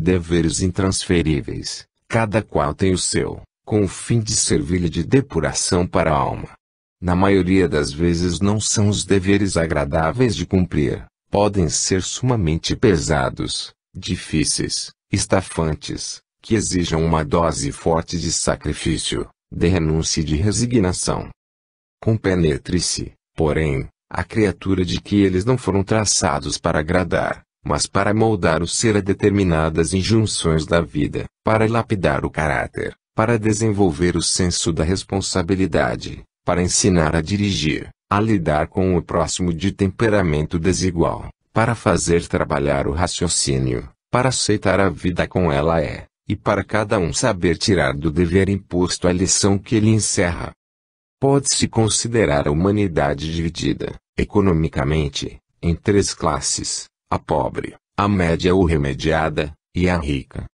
deveres intransferíveis, cada qual tem o seu, com o fim de servir-lhe de depuração para a alma. Na maioria das vezes não são os deveres agradáveis de cumprir, podem ser sumamente pesados, difíceis, estafantes, que exijam uma dose forte de sacrifício, de renúncia e de resignação. Compenetre-se, porém, a criatura de que eles não foram traçados para agradar, mas para moldar o ser a determinadas injunções da vida, para lapidar o caráter, para desenvolver o senso da responsabilidade, para ensinar a dirigir, a lidar com o próximo de temperamento desigual, para fazer trabalhar o raciocínio, para aceitar a vida como ela é, e para cada um saber tirar do dever imposto a lição que ele encerra. Pode-se considerar a humanidade dividida, economicamente, em três classes a pobre, a média ou remediada, e a rica.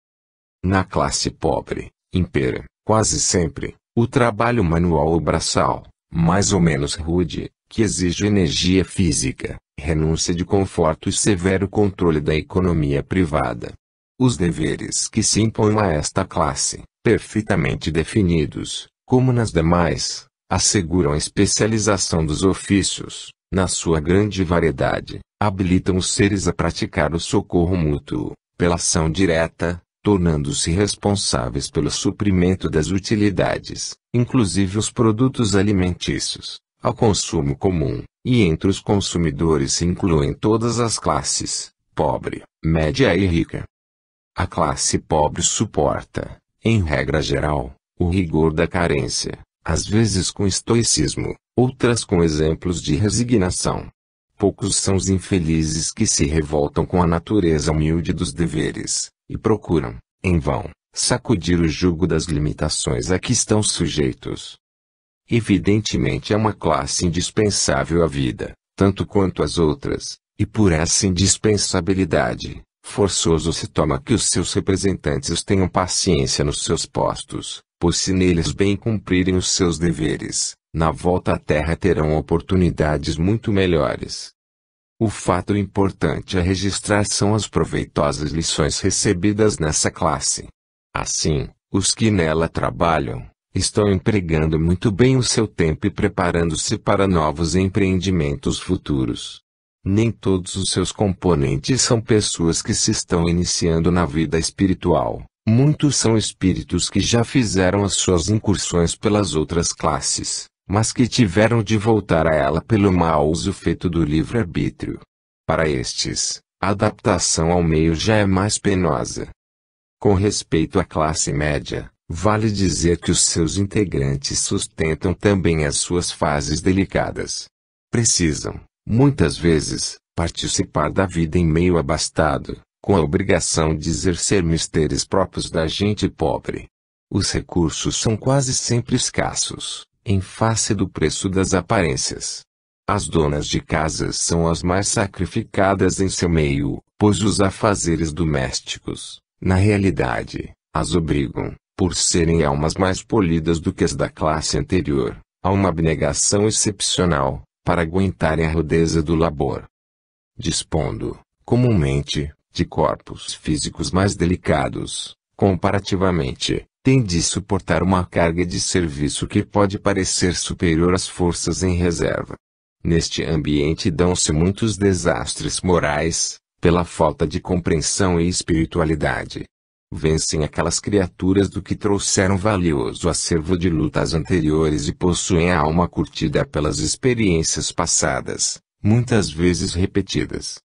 Na classe pobre, impera, quase sempre, o trabalho manual ou braçal, mais ou menos rude, que exige energia física, renúncia de conforto e severo controle da economia privada. Os deveres que se impõem a esta classe, perfeitamente definidos, como nas demais, asseguram a especialização dos ofícios, na sua grande variedade, habilitam os seres a praticar o socorro mútuo, pela ação direta, tornando-se responsáveis pelo suprimento das utilidades, inclusive os produtos alimentícios, ao consumo comum, e entre os consumidores se incluem todas as classes, pobre, média e rica. A classe pobre suporta, em regra geral, o rigor da carência, às vezes com estoicismo, outras com exemplos de resignação Poucos são os infelizes que se revoltam com a natureza humilde dos deveres, e procuram, em vão, sacudir o jugo das limitações a que estão sujeitos. Evidentemente é uma classe indispensável à vida, tanto quanto as outras, e por essa indispensabilidade, forçoso se toma que os seus representantes tenham paciência nos seus postos, pois se neles bem cumprirem os seus deveres, na volta à Terra terão oportunidades muito melhores. O fato importante a é registrar são as proveitosas lições recebidas nessa classe. Assim, os que nela trabalham, estão empregando muito bem o seu tempo e preparando-se para novos empreendimentos futuros. Nem todos os seus componentes são pessoas que se estão iniciando na vida espiritual. Muitos são espíritos que já fizeram as suas incursões pelas outras classes mas que tiveram de voltar a ela pelo mau uso feito do livre-arbítrio. Para estes, a adaptação ao meio já é mais penosa. Com respeito à classe média, vale dizer que os seus integrantes sustentam também as suas fases delicadas. Precisam, muitas vezes, participar da vida em meio abastado, com a obrigação de exercer mistérios próprios da gente pobre. Os recursos são quase sempre escassos, em face do preço das aparências. As donas de casas são as mais sacrificadas em seu meio, pois os afazeres domésticos, na realidade, as obrigam, por serem almas mais polidas do que as da classe anterior, a uma abnegação excepcional, para aguentarem a rudeza do labor. Dispondo, comumente, de corpos físicos mais delicados, comparativamente, tem de suportar uma carga de serviço que pode parecer superior às forças em reserva. Neste ambiente dão-se muitos desastres morais, pela falta de compreensão e espiritualidade. Vencem aquelas criaturas do que trouxeram valioso acervo de lutas anteriores e possuem a alma curtida pelas experiências passadas, muitas vezes repetidas.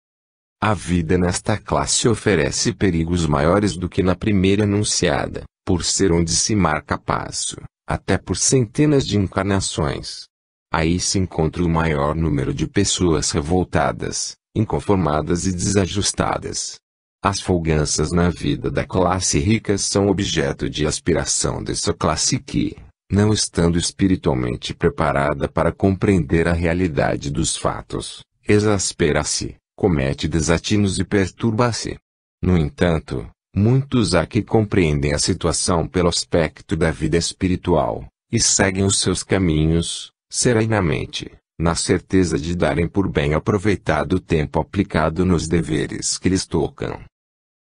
A vida nesta classe oferece perigos maiores do que na primeira anunciada, por ser onde se marca passo, até por centenas de encarnações. Aí se encontra o maior número de pessoas revoltadas, inconformadas e desajustadas. As folganças na vida da classe rica são objeto de aspiração dessa classe que, não estando espiritualmente preparada para compreender a realidade dos fatos, exaspera-se, comete desatinos e perturba-se. No entanto, Muitos há que compreendem a situação pelo aspecto da vida espiritual, e seguem os seus caminhos, serenamente, na certeza de darem por bem aproveitado o tempo aplicado nos deveres que lhes tocam.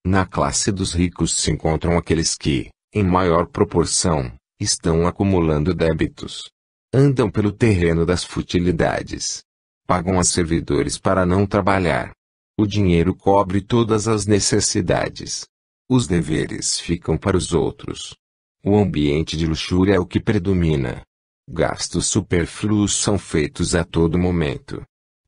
Na classe dos ricos se encontram aqueles que, em maior proporção, estão acumulando débitos. Andam pelo terreno das futilidades. Pagam a servidores para não trabalhar. O dinheiro cobre todas as necessidades, os deveres ficam para os outros. O ambiente de luxúria é o que predomina. Gastos superfluos são feitos a todo momento.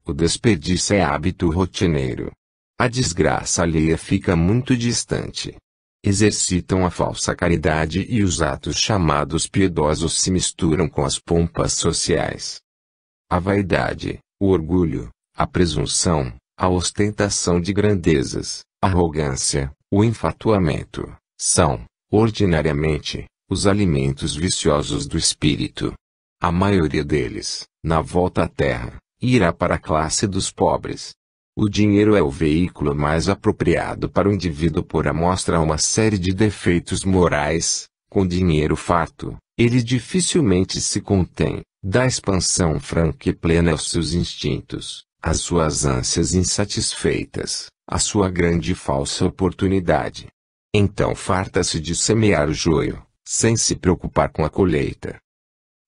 O desperdício é hábito rotineiro. A desgraça alheia fica muito distante. Exercitam a falsa caridade e os atos chamados piedosos se misturam com as pompas sociais. A vaidade, o orgulho, a presunção, a ostentação de grandezas, a arrogância, o enfatuamento, são, ordinariamente, os alimentos viciosos do espírito. A maioria deles, na volta à terra, irá para a classe dos pobres. O dinheiro é o veículo mais apropriado para o indivíduo por amostra a uma série de defeitos morais. Com dinheiro farto, ele dificilmente se contém, dá expansão franca e plena aos seus instintos, às suas ânsias insatisfeitas, a sua grande e falsa oportunidade. Então farta-se de semear o joio, sem se preocupar com a colheita.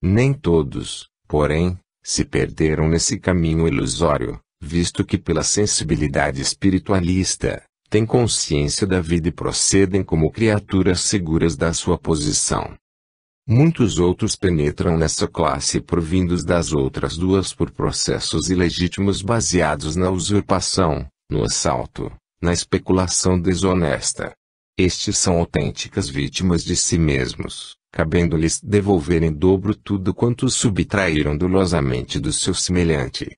Nem todos, porém, se perderam nesse caminho ilusório, visto que pela sensibilidade espiritualista, têm consciência da vida e procedem como criaturas seguras da sua posição. Muitos outros penetram nessa classe provindos das outras duas por processos ilegítimos baseados na usurpação, no assalto, na especulação desonesta. Estes são autênticas vítimas de si mesmos, cabendo-lhes devolver em dobro tudo quanto subtraíram dolosamente do seu semelhante.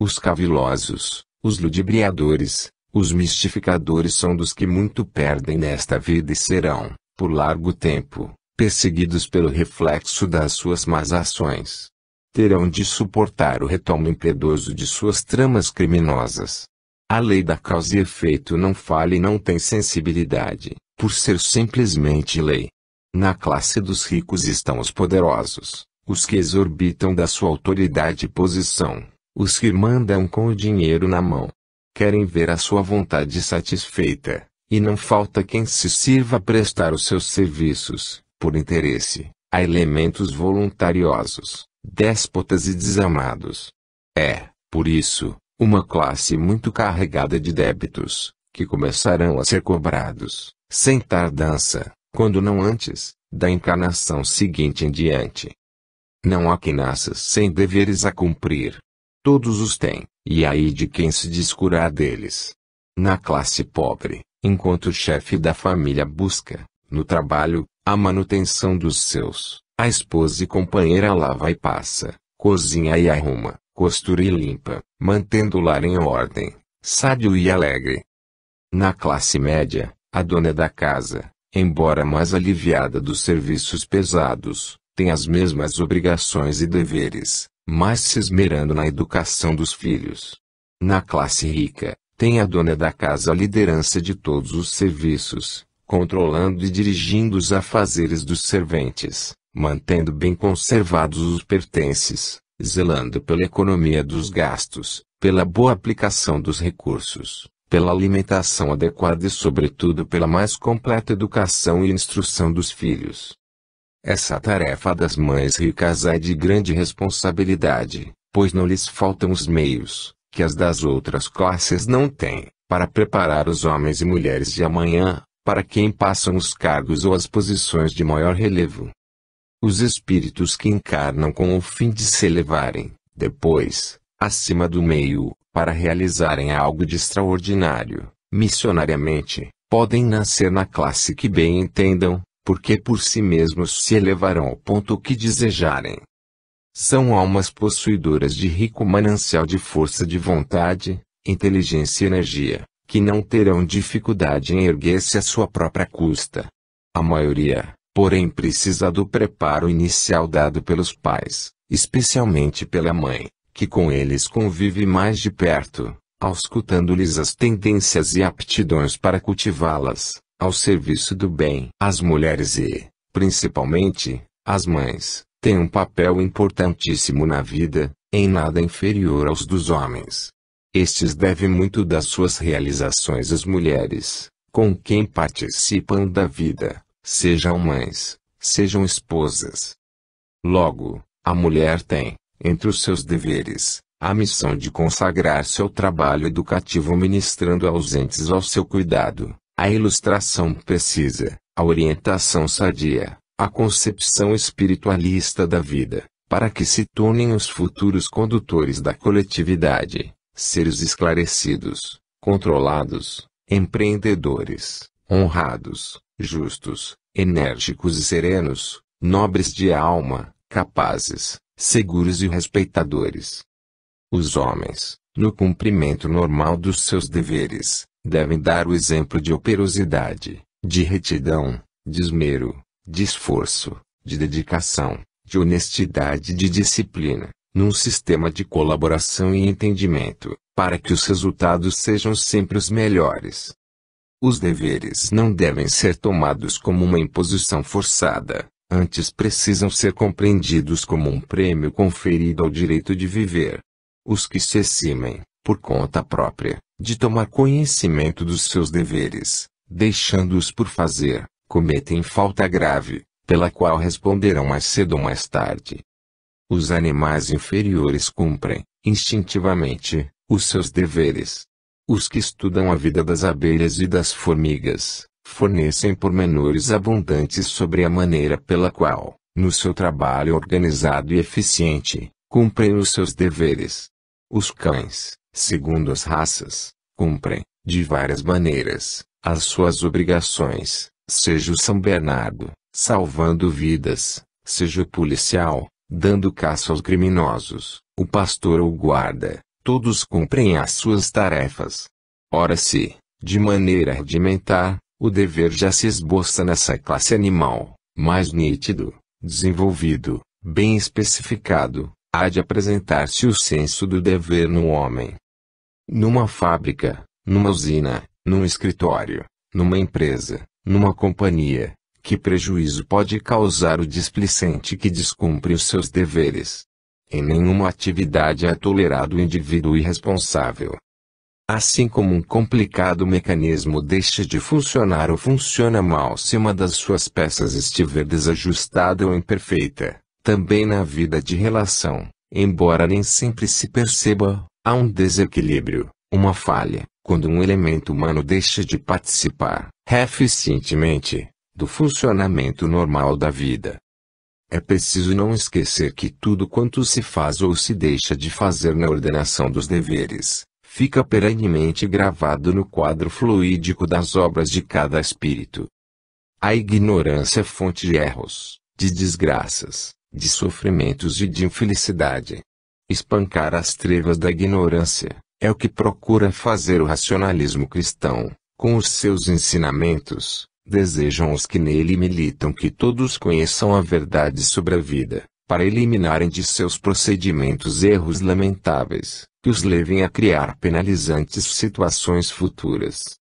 Os cavilosos, os ludibriadores, os mistificadores são dos que muito perdem nesta vida e serão, por largo tempo, perseguidos pelo reflexo das suas más ações. Terão de suportar o retomo impiedoso de suas tramas criminosas. A lei da causa e efeito não fala e não tem sensibilidade, por ser simplesmente lei. Na classe dos ricos estão os poderosos, os que exorbitam da sua autoridade e posição, os que mandam com o dinheiro na mão. Querem ver a sua vontade satisfeita, e não falta quem se sirva a prestar os seus serviços, por interesse, a elementos voluntariosos, déspotas e desamados. É, por isso, uma classe muito carregada de débitos, que começarão a ser cobrados, sem tardança, quando não antes, da encarnação seguinte em diante. Não há quem nasça sem deveres a cumprir. Todos os têm, e aí de quem se descurar deles. Na classe pobre, enquanto o chefe da família busca, no trabalho, a manutenção dos seus, a esposa e companheira lava e passa, cozinha e arruma, costura e limpa, mantendo o lar em ordem, sádio e alegre. Na classe média, a dona da casa, embora mais aliviada dos serviços pesados, tem as mesmas obrigações e deveres, mas se esmerando na educação dos filhos. Na classe rica, tem a dona da casa a liderança de todos os serviços, controlando e dirigindo os afazeres dos serventes, mantendo bem conservados os pertences, zelando pela economia dos gastos, pela boa aplicação dos recursos, pela alimentação adequada e, sobretudo, pela mais completa educação e instrução dos filhos. Essa tarefa das mães ricas é de grande responsabilidade, pois não lhes faltam os meios, que as das outras classes não têm, para preparar os homens e mulheres de amanhã, para quem passam os cargos ou as posições de maior relevo os espíritos que encarnam com o fim de se elevarem, depois, acima do meio, para realizarem algo de extraordinário, missionariamente, podem nascer na classe que bem entendam, porque por si mesmos se elevarão ao ponto que desejarem. São almas possuidoras de rico manancial de força de vontade, inteligência e energia, que não terão dificuldade em erguer-se à sua própria custa. A maioria, porém precisa do preparo inicial dado pelos pais, especialmente pela mãe, que com eles convive mais de perto, auscultando-lhes as tendências e aptidões para cultivá-las, ao serviço do bem. As mulheres e, principalmente, as mães, têm um papel importantíssimo na vida, em nada inferior aos dos homens. Estes devem muito das suas realizações às mulheres, com quem participam da vida Sejam mães, sejam esposas. Logo, a mulher tem, entre os seus deveres, a missão de consagrar seu trabalho educativo ministrando ausentes ao seu cuidado, a ilustração precisa, a orientação sadia, a concepção espiritualista da vida, para que se tornem os futuros condutores da coletividade, seres esclarecidos, controlados, empreendedores, honrados, justos, enérgicos e serenos, nobres de alma, capazes, seguros e respeitadores. Os homens, no cumprimento normal dos seus deveres, devem dar o exemplo de operosidade, de retidão, de esmero, de esforço, de dedicação, de honestidade e de disciplina, num sistema de colaboração e entendimento, para que os resultados sejam sempre os melhores. Os deveres não devem ser tomados como uma imposição forçada, antes precisam ser compreendidos como um prêmio conferido ao direito de viver. Os que se eximem, por conta própria, de tomar conhecimento dos seus deveres, deixando-os por fazer, cometem falta grave, pela qual responderão mais cedo ou mais tarde. Os animais inferiores cumprem, instintivamente, os seus deveres, os que estudam a vida das abelhas e das formigas, fornecem pormenores abundantes sobre a maneira pela qual, no seu trabalho organizado e eficiente, cumprem os seus deveres. Os cães, segundo as raças, cumprem, de várias maneiras, as suas obrigações, seja o São Bernardo, salvando vidas, seja o policial, dando caça aos criminosos, o pastor ou guarda, todos cumprem as suas tarefas. Ora se, de maneira rudimentar, o dever já se esboça nessa classe animal, mais nítido, desenvolvido, bem especificado, há de apresentar-se o senso do dever no homem. Numa fábrica, numa usina, num escritório, numa empresa, numa companhia, que prejuízo pode causar o displicente que descumpre os seus deveres? Em nenhuma atividade é tolerado o indivíduo irresponsável. Assim como um complicado mecanismo deixa de funcionar ou funciona mal se uma das suas peças estiver desajustada ou imperfeita, também na vida de relação, embora nem sempre se perceba, há um desequilíbrio, uma falha, quando um elemento humano deixa de participar, eficientemente, do funcionamento normal da vida. É preciso não esquecer que tudo quanto se faz ou se deixa de fazer na ordenação dos deveres, fica perenemente gravado no quadro fluídico das obras de cada espírito. A ignorância é fonte de erros, de desgraças, de sofrimentos e de infelicidade. Espancar as trevas da ignorância é o que procura fazer o racionalismo cristão, com os seus ensinamentos, desejam os que nele militam que todos conheçam a verdade sobre a vida, para eliminarem de seus procedimentos erros lamentáveis, que os levem a criar penalizantes situações futuras.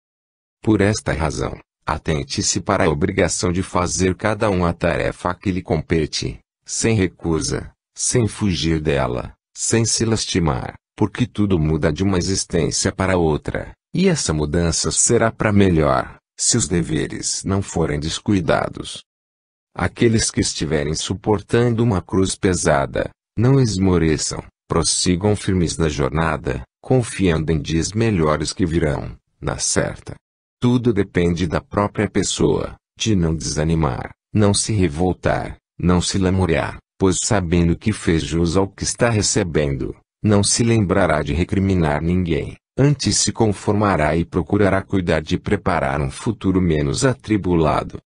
Por esta razão, atente-se para a obrigação de fazer cada um a tarefa que lhe compete, sem recusa, sem fugir dela, sem se lastimar, porque tudo muda de uma existência para outra, e essa mudança será para melhor se os deveres não forem descuidados. Aqueles que estiverem suportando uma cruz pesada, não esmoreçam, prossigam firmes na jornada, confiando em dias melhores que virão, na certa. Tudo depende da própria pessoa, de não desanimar, não se revoltar, não se lamorear, pois sabendo que fez jus ao que está recebendo, não se lembrará de recriminar ninguém. Antes se conformará e procurará cuidar de preparar um futuro menos atribulado.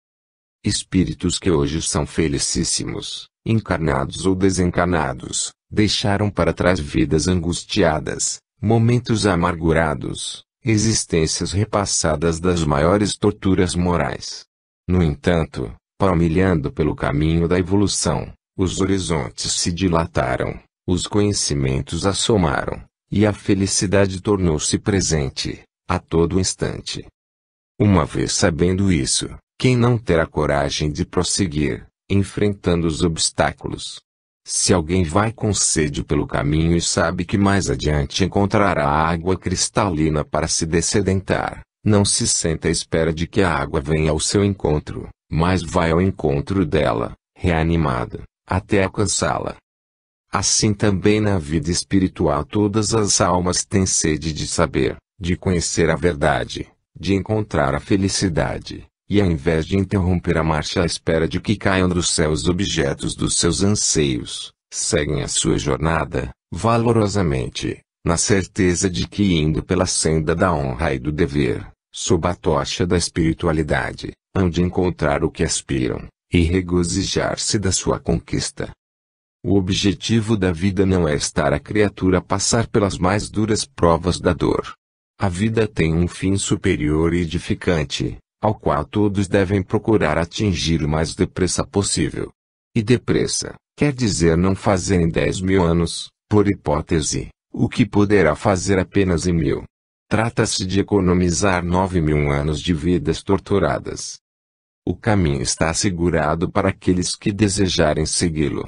Espíritos que hoje são felicíssimos, encarnados ou desencarnados, deixaram para trás vidas angustiadas, momentos amargurados, existências repassadas das maiores torturas morais. No entanto, palmilhando pelo caminho da evolução, os horizontes se dilataram, os conhecimentos assomaram, e a felicidade tornou-se presente, a todo instante. Uma vez sabendo isso, quem não terá coragem de prosseguir, enfrentando os obstáculos? Se alguém vai com sede pelo caminho e sabe que mais adiante encontrará água cristalina para se dessedentar, não se senta à espera de que a água venha ao seu encontro, mas vai ao encontro dela, reanimado, até alcançá-la. Assim também na vida espiritual todas as almas têm sede de saber, de conhecer a verdade, de encontrar a felicidade, e ao invés de interromper a marcha à espera de que caiam dos céus objetos dos seus anseios, seguem a sua jornada, valorosamente, na certeza de que indo pela senda da honra e do dever, sob a tocha da espiritualidade, hão de encontrar o que aspiram, e regozijar-se da sua conquista. O objetivo da vida não é estar a criatura passar pelas mais duras provas da dor. A vida tem um fim superior e edificante, ao qual todos devem procurar atingir o mais depressa possível. E depressa, quer dizer não fazer em dez mil anos, por hipótese, o que poderá fazer apenas em mil. Trata-se de economizar nove mil anos de vidas torturadas. O caminho está assegurado para aqueles que desejarem segui-lo.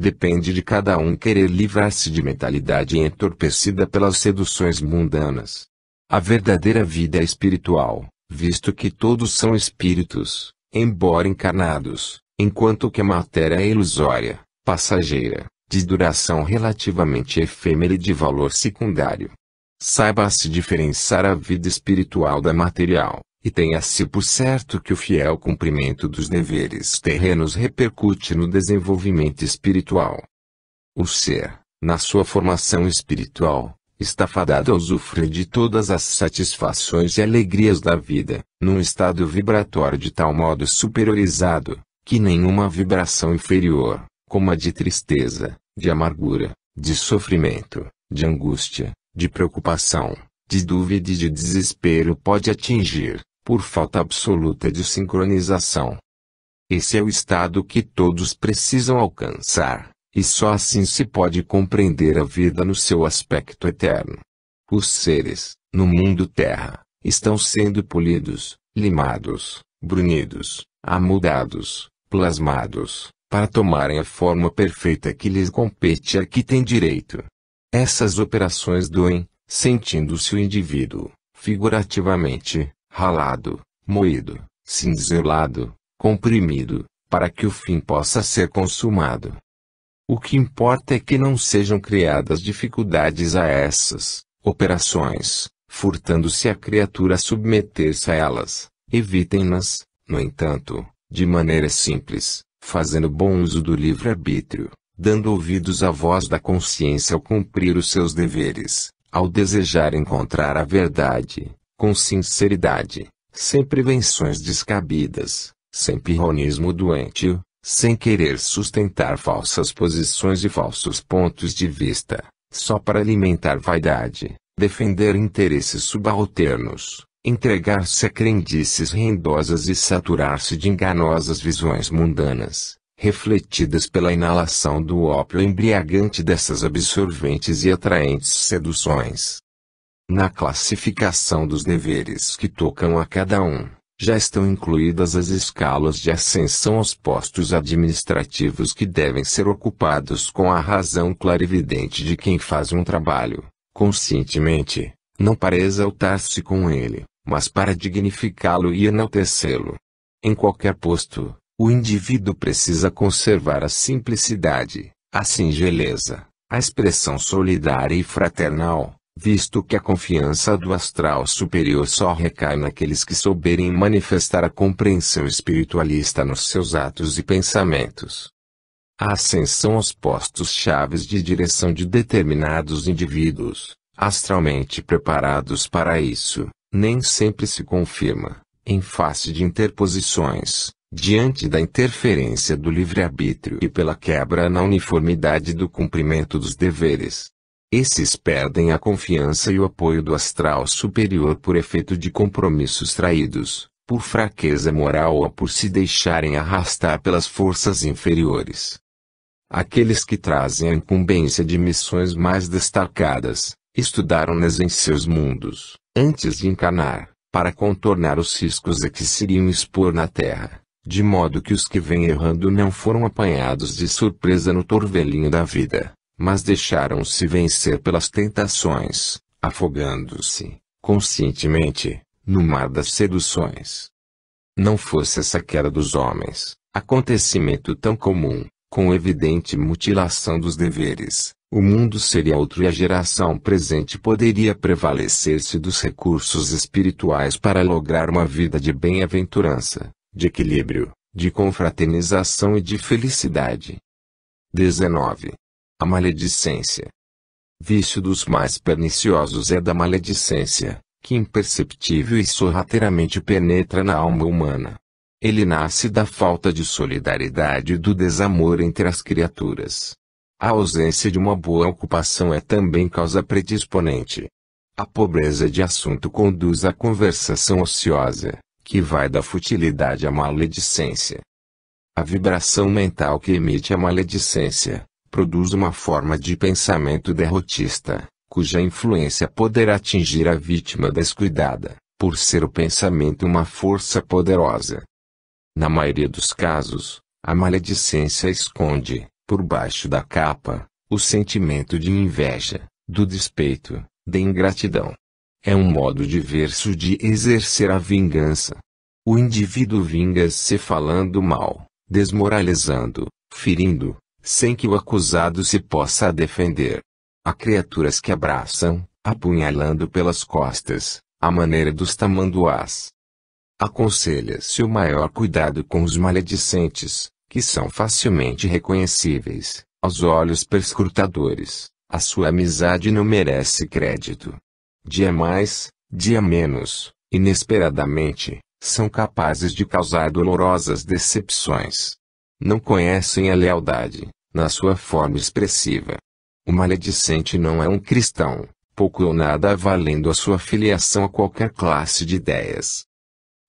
Depende de cada um querer livrar-se de mentalidade entorpecida pelas seduções mundanas. A verdadeira vida é espiritual, visto que todos são espíritos, embora encarnados, enquanto que a matéria é ilusória, passageira, de duração relativamente efêmera e de valor secundário. Saiba-se diferenciar a vida espiritual da material, e tenha-se por certo que o fiel cumprimento dos deveres terrenos repercute no desenvolvimento espiritual. O ser, na sua formação espiritual, está fadado a usufruir de todas as satisfações e alegrias da vida, num estado vibratório de tal modo superiorizado, que nenhuma vibração inferior, como a de tristeza, de amargura, de sofrimento, de angústia, de preocupação, de dúvida e de desespero pode atingir por falta absoluta de sincronização. Esse é o estado que todos precisam alcançar, e só assim se pode compreender a vida no seu aspecto eterno. Os seres, no mundo terra, estão sendo polidos, limados, brunidos, amudados, plasmados, para tomarem a forma perfeita que lhes compete a que tem direito. Essas operações doem, sentindo-se o indivíduo, figurativamente, ralado, moído, cinzelado, comprimido, para que o fim possa ser consumado. O que importa é que não sejam criadas dificuldades a essas operações, furtando-se a criatura a submeter-se a elas, evitem-nas, no entanto, de maneira simples, fazendo bom uso do livre-arbítrio, dando ouvidos à voz da consciência ao cumprir os seus deveres, ao desejar encontrar a verdade, com sinceridade, sem prevenções descabidas, sem pirronismo doentio, sem querer sustentar falsas posições e falsos pontos de vista, só para alimentar vaidade, defender interesses subalternos, entregar-se a crendices rendosas e saturar-se de enganosas visões mundanas, refletidas pela inalação do ópio embriagante dessas absorventes e atraentes seduções. Na classificação dos deveres que tocam a cada um, já estão incluídas as escalas de ascensão aos postos administrativos que devem ser ocupados com a razão clarividente de quem faz um trabalho, conscientemente, não para exaltar-se com ele, mas para dignificá-lo e enaltecê-lo. Em qualquer posto, o indivíduo precisa conservar a simplicidade, a singeleza, a expressão solidária e fraternal, visto que a confiança do astral superior só recai naqueles que souberem manifestar a compreensão espiritualista nos seus atos e pensamentos. A ascensão aos postos chaves de direção de determinados indivíduos, astralmente preparados para isso, nem sempre se confirma, em face de interposições, diante da interferência do livre-arbítrio e pela quebra na uniformidade do cumprimento dos deveres. Esses perdem a confiança e o apoio do astral superior por efeito de compromissos traídos, por fraqueza moral ou por se deixarem arrastar pelas forças inferiores. Aqueles que trazem a incumbência de missões mais destacadas, estudaram-nas em seus mundos, antes de encarnar, para contornar os riscos a que se iriam expor na Terra, de modo que os que vêm errando não foram apanhados de surpresa no torvelinho da vida mas deixaram-se vencer pelas tentações, afogando-se, conscientemente, no mar das seduções. Não fosse essa queda dos homens, acontecimento tão comum, com evidente mutilação dos deveres, o mundo seria outro e a geração presente poderia prevalecer-se dos recursos espirituais para lograr uma vida de bem-aventurança, de equilíbrio, de confraternização e de felicidade. 19. A maledicência. Vício dos mais perniciosos é da maledicência, que imperceptível e sorrateiramente penetra na alma humana. Ele nasce da falta de solidariedade e do desamor entre as criaturas. A ausência de uma boa ocupação é também causa predisponente. A pobreza de assunto conduz à conversação ociosa, que vai da futilidade à maledicência. A vibração mental que emite a maledicência, produz uma forma de pensamento derrotista, cuja influência poderá atingir a vítima descuidada, por ser o pensamento uma força poderosa. Na maioria dos casos, a maledicência esconde, por baixo da capa, o sentimento de inveja, do despeito, da ingratidão. É um modo diverso de exercer a vingança. O indivíduo vinga-se falando mal, desmoralizando, ferindo, sem que o acusado se possa defender. Há criaturas que abraçam, apunhalando pelas costas, à maneira dos tamanduás. Aconselha-se o maior cuidado com os maledicentes, que são facilmente reconhecíveis, aos olhos perscrutadores. A sua amizade não merece crédito. Dia mais, dia menos, inesperadamente, são capazes de causar dolorosas decepções. Não conhecem a lealdade, na sua forma expressiva. O maledicente não é um cristão, pouco ou nada valendo a sua filiação a qualquer classe de ideias.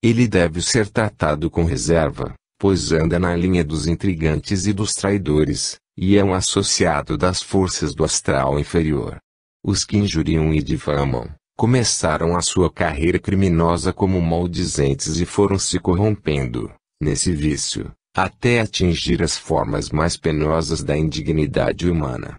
Ele deve ser tratado com reserva, pois anda na linha dos intrigantes e dos traidores, e é um associado das forças do astral inferior. Os que injuriam e difamam, começaram a sua carreira criminosa como maldizentes e foram se corrompendo, nesse vício, até atingir as formas mais penosas da indignidade humana.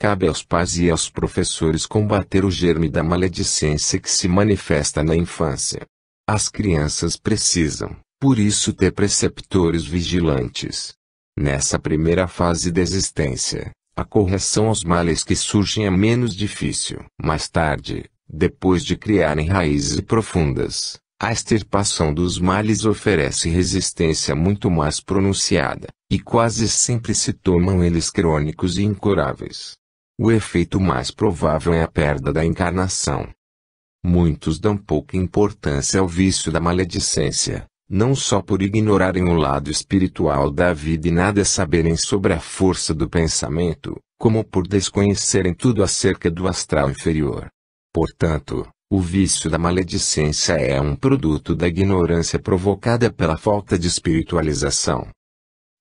Cabe aos pais e aos professores combater o germe da maledicência que se manifesta na infância. As crianças precisam, por isso, ter preceptores vigilantes. Nessa primeira fase da existência, a correção aos males que surgem é menos difícil. Mais tarde, depois de criarem raízes profundas, a extirpação dos males oferece resistência muito mais pronunciada, e quase sempre se tornam eles crônicos e incuráveis. O efeito mais provável é a perda da encarnação. Muitos dão pouca importância ao vício da maledicência, não só por ignorarem o lado espiritual da vida e nada saberem sobre a força do pensamento, como por desconhecerem tudo acerca do astral inferior. Portanto, o vício da maledicência é um produto da ignorância provocada pela falta de espiritualização.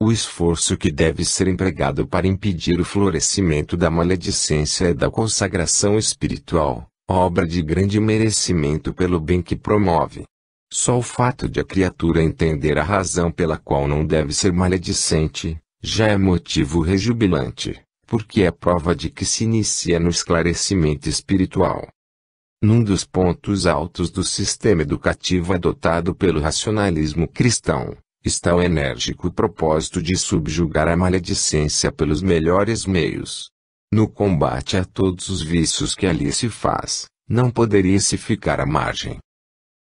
O esforço que deve ser empregado para impedir o florescimento da maledicência é da consagração espiritual, obra de grande merecimento pelo bem que promove. Só o fato de a criatura entender a razão pela qual não deve ser maledicente, já é motivo rejubilante, porque é prova de que se inicia no esclarecimento espiritual num dos pontos altos do sistema educativo adotado pelo racionalismo cristão, está o enérgico propósito de subjugar a maledicência pelos melhores meios. No combate a todos os vícios que ali se faz, não poderia-se ficar à margem.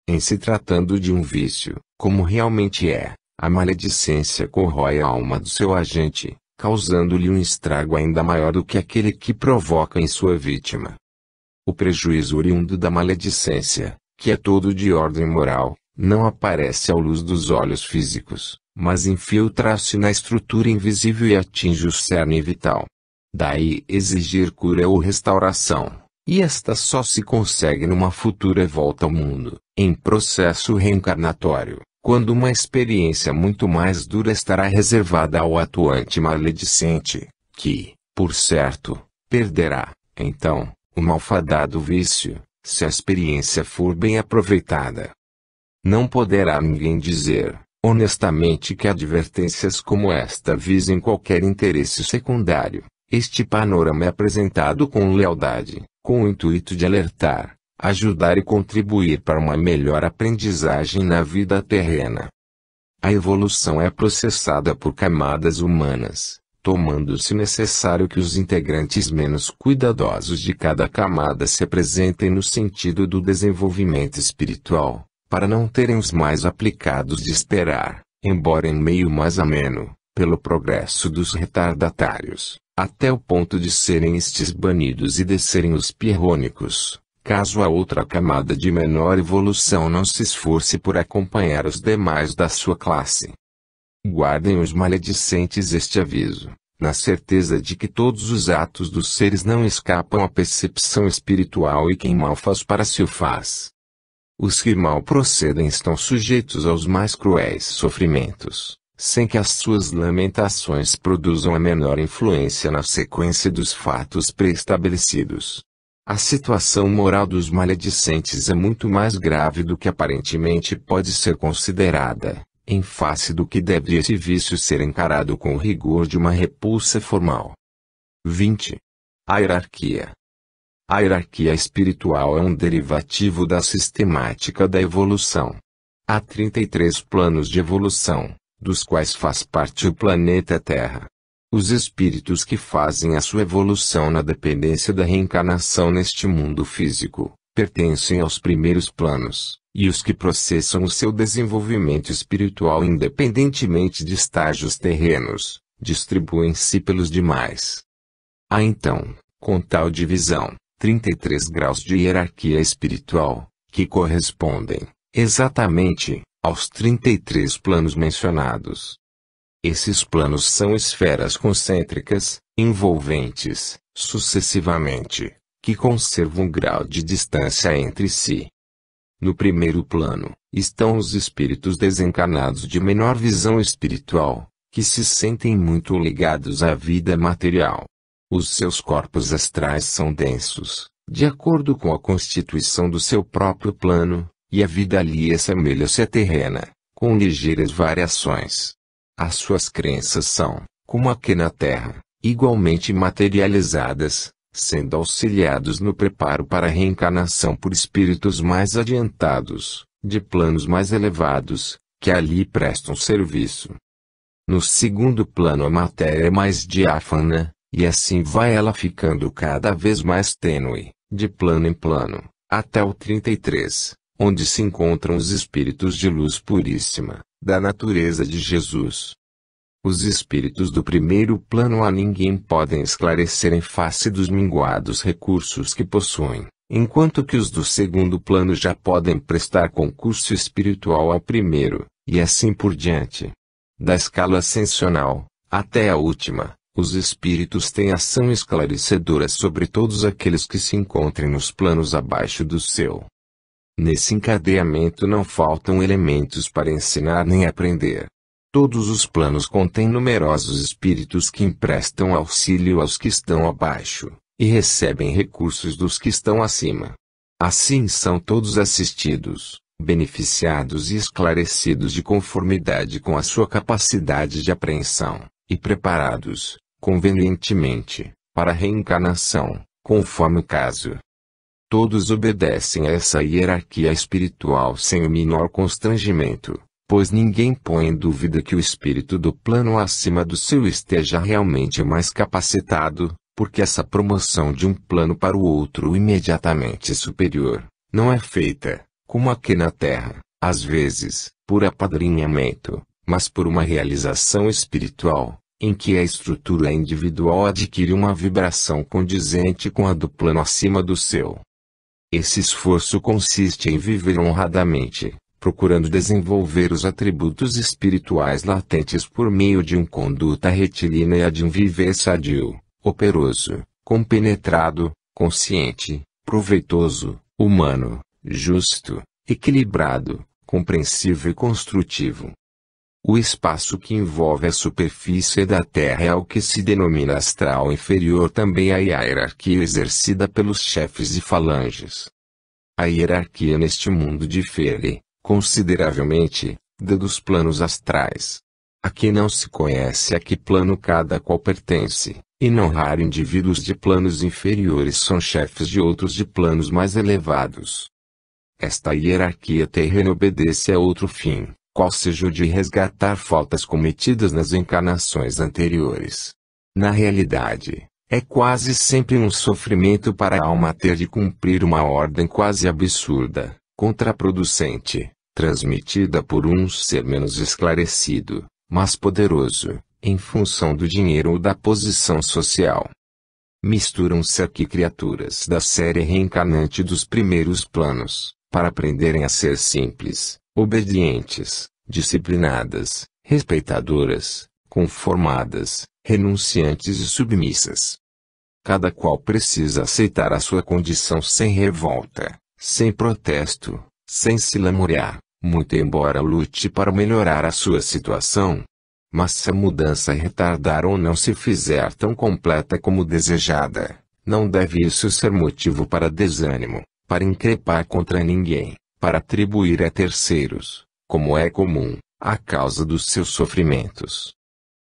Em se tratando de um vício, como realmente é, a maledicência corrói a alma do seu agente, causando-lhe um estrago ainda maior do que aquele que provoca em sua vítima. O prejuízo oriundo da maledicência, que é todo de ordem moral, não aparece à luz dos olhos físicos, mas infiltra-se na estrutura invisível e atinge o cerne vital. Daí exigir cura ou restauração, e esta só se consegue numa futura volta ao mundo, em processo reencarnatório, quando uma experiência muito mais dura estará reservada ao atuante maledicente, que, por certo, perderá, então, o malfadado vício, se a experiência for bem aproveitada. Não poderá ninguém dizer, honestamente, que advertências como esta visem qualquer interesse secundário. Este panorama é apresentado com lealdade, com o intuito de alertar, ajudar e contribuir para uma melhor aprendizagem na vida terrena. A evolução é processada por camadas humanas, tomando-se necessário que os integrantes menos cuidadosos de cada camada se apresentem no sentido do desenvolvimento espiritual, para não terem os mais aplicados de esperar, embora em meio mais ameno, pelo progresso dos retardatários, até o ponto de serem estes banidos e descerem os pirrônicos, caso a outra camada de menor evolução não se esforce por acompanhar os demais da sua classe. Guardem os maledicentes este aviso, na certeza de que todos os atos dos seres não escapam à percepção espiritual e quem mal faz para si o faz. Os que mal procedem estão sujeitos aos mais cruéis sofrimentos, sem que as suas lamentações produzam a menor influência na sequência dos fatos preestabelecidos. A situação moral dos maledicentes é muito mais grave do que aparentemente pode ser considerada em face do que deve esse vício ser encarado com o rigor de uma repulsa formal. 20. A hierarquia. A hierarquia espiritual é um derivativo da sistemática da evolução. Há 33 planos de evolução, dos quais faz parte o planeta Terra. Os espíritos que fazem a sua evolução na dependência da reencarnação neste mundo físico, pertencem aos primeiros planos e os que processam o seu desenvolvimento espiritual independentemente de estágios terrenos, distribuem-se pelos demais. Há ah, então, com tal divisão, 33 graus de hierarquia espiritual, que correspondem, exatamente, aos 33 planos mencionados. Esses planos são esferas concêntricas, envolventes, sucessivamente, que conservam um grau de distância entre si, no primeiro plano, estão os espíritos desencarnados de menor visão espiritual, que se sentem muito ligados à vida material. Os seus corpos astrais são densos, de acordo com a constituição do seu próprio plano, e a vida ali assemelha-se é à terrena, com ligeiras variações. As suas crenças são, como aqui na Terra, igualmente materializadas, sendo auxiliados no preparo para a reencarnação por espíritos mais adiantados, de planos mais elevados, que ali prestam serviço. No segundo plano a matéria é mais diáfana, e assim vai ela ficando cada vez mais tênue, de plano em plano, até o 33, onde se encontram os espíritos de luz puríssima, da natureza de Jesus. Os espíritos do primeiro plano a ninguém podem esclarecer em face dos minguados recursos que possuem, enquanto que os do segundo plano já podem prestar concurso espiritual ao primeiro, e assim por diante. Da escala ascensional, até a última, os espíritos têm ação esclarecedora sobre todos aqueles que se encontrem nos planos abaixo do seu. Nesse encadeamento não faltam elementos para ensinar nem aprender. Todos os planos contêm numerosos espíritos que emprestam auxílio aos que estão abaixo, e recebem recursos dos que estão acima. Assim são todos assistidos, beneficiados e esclarecidos de conformidade com a sua capacidade de apreensão, e preparados, convenientemente, para a reencarnação, conforme o caso. Todos obedecem a essa hierarquia espiritual sem o menor constrangimento pois ninguém põe em dúvida que o espírito do plano acima do seu esteja realmente mais capacitado, porque essa promoção de um plano para o outro imediatamente superior não é feita, como aqui na Terra, às vezes, por apadrinhamento, mas por uma realização espiritual, em que a estrutura individual adquire uma vibração condizente com a do plano acima do seu. Esse esforço consiste em viver honradamente, procurando desenvolver os atributos espirituais latentes por meio de um conduta retilínea e de um viver sadio, operoso, compenetrado, consciente, proveitoso, humano, justo, equilibrado, compreensível e construtivo. O espaço que envolve a superfície da Terra é o que se denomina astral inferior também a hierarquia exercida pelos chefes e falanges. A hierarquia neste mundo difere, consideravelmente, da dos planos astrais. Aqui não se conhece a que plano cada qual pertence, e não raro indivíduos de planos inferiores são chefes de outros de planos mais elevados. Esta hierarquia terrena obedece a outro fim, qual seja o de resgatar faltas cometidas nas encarnações anteriores. Na realidade, é quase sempre um sofrimento para a alma ter de cumprir uma ordem quase absurda, contraproducente, transmitida por um ser menos esclarecido, mas poderoso, em função do dinheiro ou da posição social. Misturam-se aqui criaturas da série reencarnante dos primeiros planos, para aprenderem a ser simples, obedientes, disciplinadas, respeitadoras, conformadas, renunciantes e submissas. Cada qual precisa aceitar a sua condição sem revolta, sem protesto, sem se lamorear, muito embora lute para melhorar a sua situação. Mas se a mudança retardar ou não se fizer tão completa como desejada, não deve isso ser motivo para desânimo, para increpar contra ninguém, para atribuir a terceiros, como é comum, a causa dos seus sofrimentos.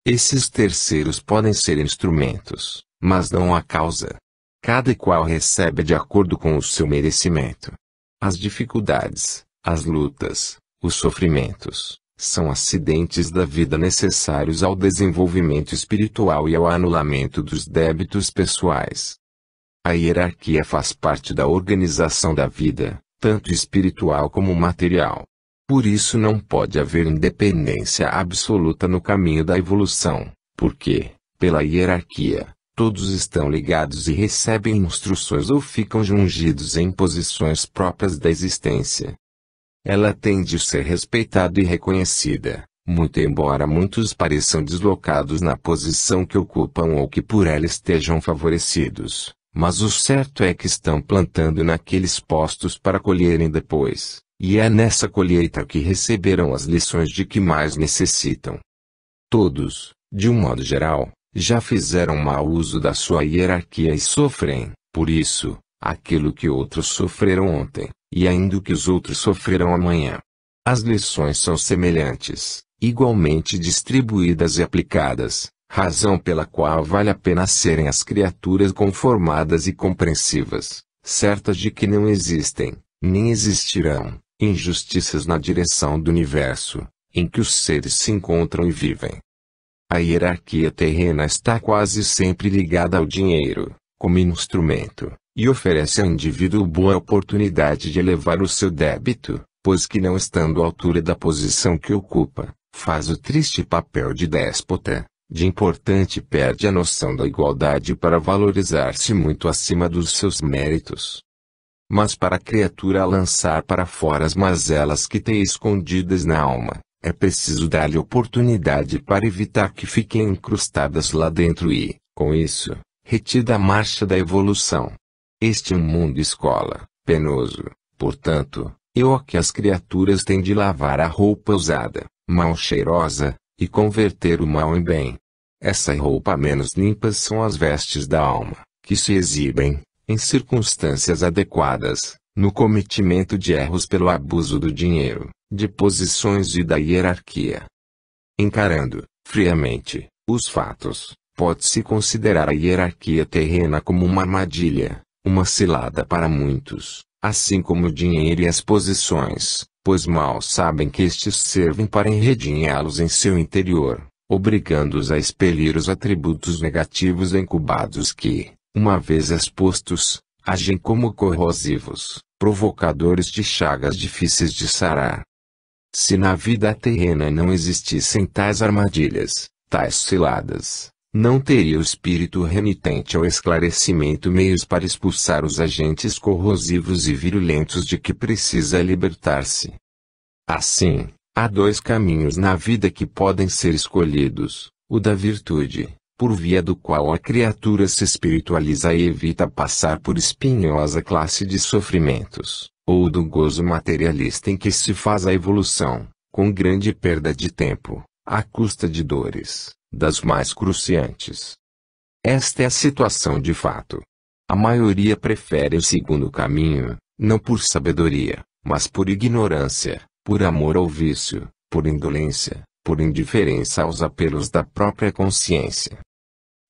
Esses terceiros podem ser instrumentos, mas não a causa. Cada qual recebe de acordo com o seu merecimento. As dificuldades, as lutas, os sofrimentos, são acidentes da vida necessários ao desenvolvimento espiritual e ao anulamento dos débitos pessoais. A hierarquia faz parte da organização da vida, tanto espiritual como material. Por isso não pode haver independência absoluta no caminho da evolução, porque, pela hierarquia, todos estão ligados e recebem instruções ou ficam jungidos em posições próprias da existência. Ela tem de ser respeitada e reconhecida, muito embora muitos pareçam deslocados na posição que ocupam ou que por ela estejam favorecidos, mas o certo é que estão plantando naqueles postos para colherem depois, e é nessa colheita que receberão as lições de que mais necessitam. Todos, de um modo geral, já fizeram mau uso da sua hierarquia e sofrem, por isso, aquilo que outros sofreram ontem, e ainda o que os outros sofrerão amanhã. As lições são semelhantes, igualmente distribuídas e aplicadas, razão pela qual vale a pena serem as criaturas conformadas e compreensivas, certas de que não existem, nem existirão, injustiças na direção do universo, em que os seres se encontram e vivem. A hierarquia terrena está quase sempre ligada ao dinheiro, como instrumento, e oferece ao indivíduo boa oportunidade de elevar o seu débito, pois que não estando à altura da posição que ocupa, faz o triste papel de déspota, de importante perde a noção da igualdade para valorizar-se muito acima dos seus méritos. Mas para a criatura lançar para fora as mazelas que tem escondidas na alma, é preciso dar-lhe oportunidade para evitar que fiquem encrustadas lá dentro e, com isso, retida a marcha da evolução. Este é um mundo escola, penoso, portanto, eu a que as criaturas têm de lavar a roupa usada, mal cheirosa, e converter o mal em bem. Essa roupa menos limpa são as vestes da alma, que se exibem, em circunstâncias adequadas, no cometimento de erros pelo abuso do dinheiro, de posições e da hierarquia. Encarando, friamente, os fatos, pode-se considerar a hierarquia terrena como uma armadilha, uma cilada para muitos, assim como o dinheiro e as posições, pois mal sabem que estes servem para enredinhá-los em seu interior, obrigando-os a expelir os atributos negativos incubados que, uma vez expostos, agem como corrosivos, provocadores de chagas difíceis de sarar. Se na vida terrena não existissem tais armadilhas, tais ciladas, não teria o espírito renitente ao esclarecimento meios para expulsar os agentes corrosivos e virulentos de que precisa libertar-se. Assim, há dois caminhos na vida que podem ser escolhidos: o da virtude, por via do qual a criatura se espiritualiza e evita passar por espinhosa classe de sofrimentos ou do gozo materialista em que se faz a evolução, com grande perda de tempo, à custa de dores, das mais cruciantes. Esta é a situação de fato. A maioria prefere o segundo caminho, não por sabedoria, mas por ignorância, por amor ao vício, por indolência, por indiferença aos apelos da própria consciência.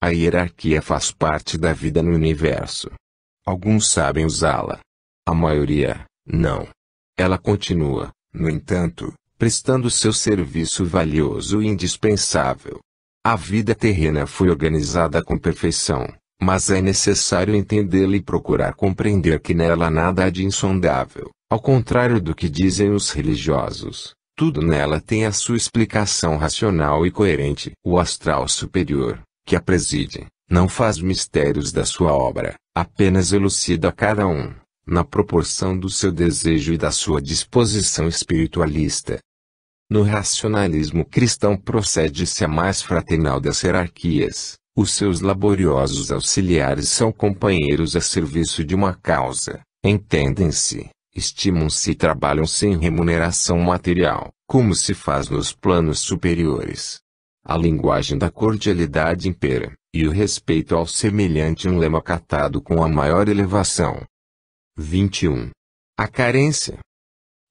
A hierarquia faz parte da vida no universo. Alguns sabem usá-la, a maioria, não. Ela continua, no entanto, prestando seu serviço valioso e indispensável. A vida terrena foi organizada com perfeição, mas é necessário entendê-la e procurar compreender que nela nada há de insondável. Ao contrário do que dizem os religiosos, tudo nela tem a sua explicação racional e coerente. O astral superior, que a preside, não faz mistérios da sua obra, apenas elucida cada um na proporção do seu desejo e da sua disposição espiritualista. No racionalismo cristão procede-se a mais fraternal das hierarquias, os seus laboriosos auxiliares são companheiros a serviço de uma causa, entendem-se, estimam-se e trabalham sem remuneração material, como se faz nos planos superiores. A linguagem da cordialidade impera, e o respeito ao semelhante é um lema catado com a maior elevação. 21. A carência.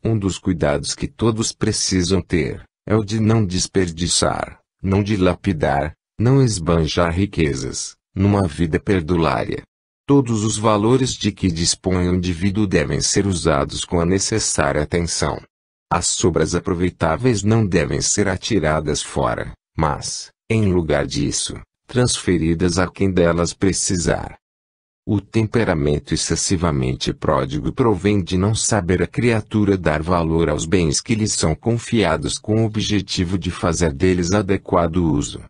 Um dos cuidados que todos precisam ter é o de não desperdiçar, não dilapidar, não esbanjar riquezas numa vida perdulária. Todos os valores de que dispõe o indivíduo devem ser usados com a necessária atenção. As sobras aproveitáveis não devem ser atiradas fora, mas, em lugar disso, transferidas a quem delas precisar. O temperamento excessivamente pródigo provém de não saber a criatura dar valor aos bens que lhe são confiados com o objetivo de fazer deles adequado uso.